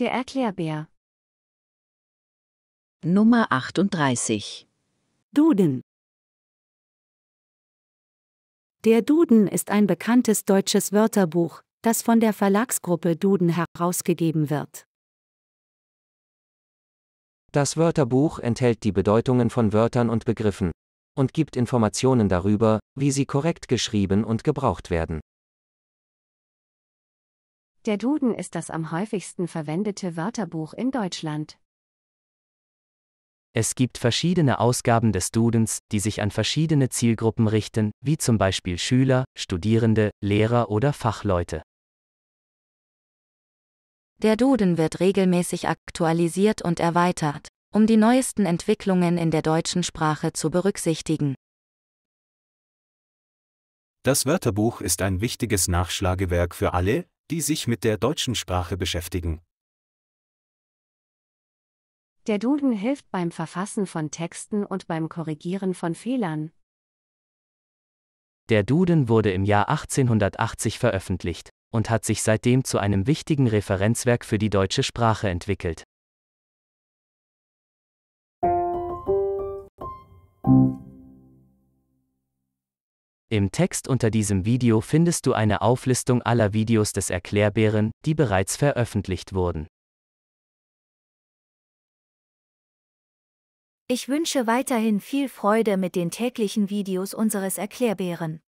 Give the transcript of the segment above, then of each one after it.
Der Erklärbär. Nummer 38. Duden. Der Duden ist ein bekanntes deutsches Wörterbuch, das von der Verlagsgruppe Duden herausgegeben wird. Das Wörterbuch enthält die Bedeutungen von Wörtern und Begriffen und gibt Informationen darüber, wie sie korrekt geschrieben und gebraucht werden. Der Duden ist das am häufigsten verwendete Wörterbuch in Deutschland. Es gibt verschiedene Ausgaben des Dudens, die sich an verschiedene Zielgruppen richten, wie zum Beispiel Schüler, Studierende, Lehrer oder Fachleute. Der Duden wird regelmäßig aktualisiert und erweitert, um die neuesten Entwicklungen in der deutschen Sprache zu berücksichtigen. Das Wörterbuch ist ein wichtiges Nachschlagewerk für alle, die sich mit der deutschen Sprache beschäftigen. Der Duden hilft beim Verfassen von Texten und beim Korrigieren von Fehlern. Der Duden wurde im Jahr 1880 veröffentlicht und hat sich seitdem zu einem wichtigen Referenzwerk für die deutsche Sprache entwickelt. Im Text unter diesem Video findest du eine Auflistung aller Videos des Erklärbären, die bereits veröffentlicht wurden. Ich wünsche weiterhin viel Freude mit den täglichen Videos unseres Erklärbären.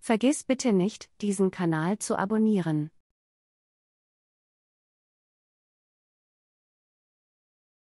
Vergiss bitte nicht, diesen Kanal zu abonnieren.